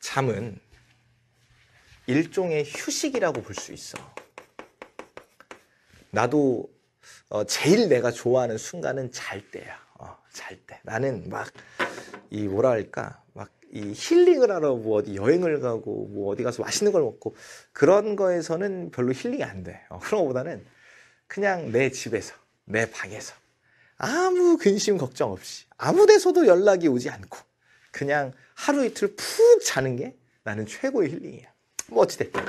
잠은 일종의 휴식이라고 볼 수 있어. 나도 어, 제일 내가 좋아하는 순간은 잘 때야. 어, 잘 때. 나는 막 이 뭐라 할까? 막 이 힐링을 하러 뭐 어디 여행을 가고 뭐 어디 가서 맛있는 걸 먹고 그런 거에서는 별로 힐링이 안 돼. 어, 그런 거보다는 그냥 내 집에서 내 방에서 아무 근심 걱정 없이 아무 데서도 연락이 오지 않고 그냥 하루 이틀 푹 자는 게 나는 최고의 힐링이야. 뭐 어찌됐든.